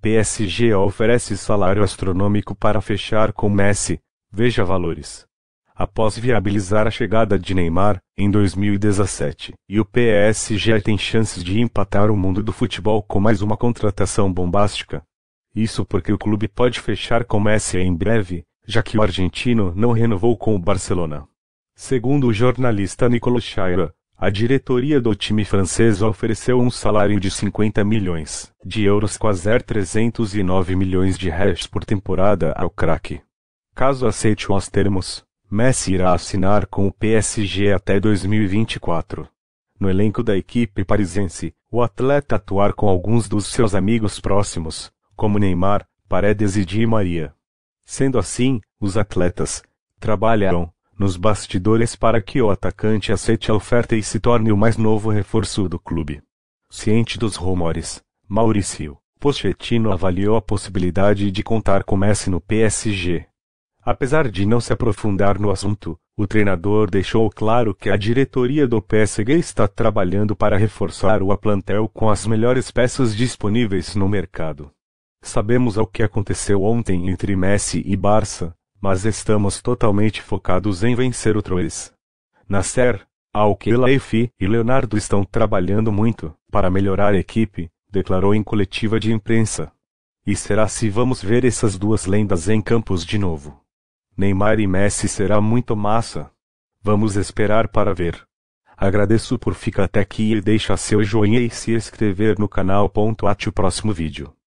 PSG oferece salário astronômico para fechar com Messi. Veja valores. Após viabilizar a chegada de Neymar, em 2017, e o PSG tem chances de empatar o mundo do futebol com mais uma contratação bombástica. Isso porque o clube pode fechar com Messi em breve, já que o argentino não renovou com o Barcelona. Segundo o jornalista Nicolas Chaira, a diretoria do time francês ofereceu um salário de 50 milhões de euros, quase 309 milhões de reais por temporada ao craque. Caso aceite os termos, Messi irá assinar com o PSG até 2024. No elenco da equipe parisiense, o atleta atuar com alguns dos seus amigos próximos, como Neymar, Paredes e Di Maria. Sendo assim, os atletas trabalharão nos bastidores para que o atacante aceite a oferta e se torne o mais novo reforço do clube. Ciente dos rumores, Maurício Pochettino avaliou a possibilidade de contar com Messi no PSG. Apesar de não se aprofundar no assunto, o treinador deixou claro que a diretoria do PSG está trabalhando para reforçar o plantel com as melhores peças disponíveis no mercado. Sabemos o que aconteceu ontem entre Messi e Barça, mas estamos totalmente focados em vencer o Troyes. Nasser, Al-Khelaif e Leonardo estão trabalhando muito para melhorar a equipe, declarou em coletiva de imprensa. E será se vamos ver essas duas lendas em campos de novo? Neymar e Messi será muito massa. Vamos esperar para ver. Agradeço por ficar até aqui e deixa seu joinha e se inscrever no canal. Até o próximo vídeo.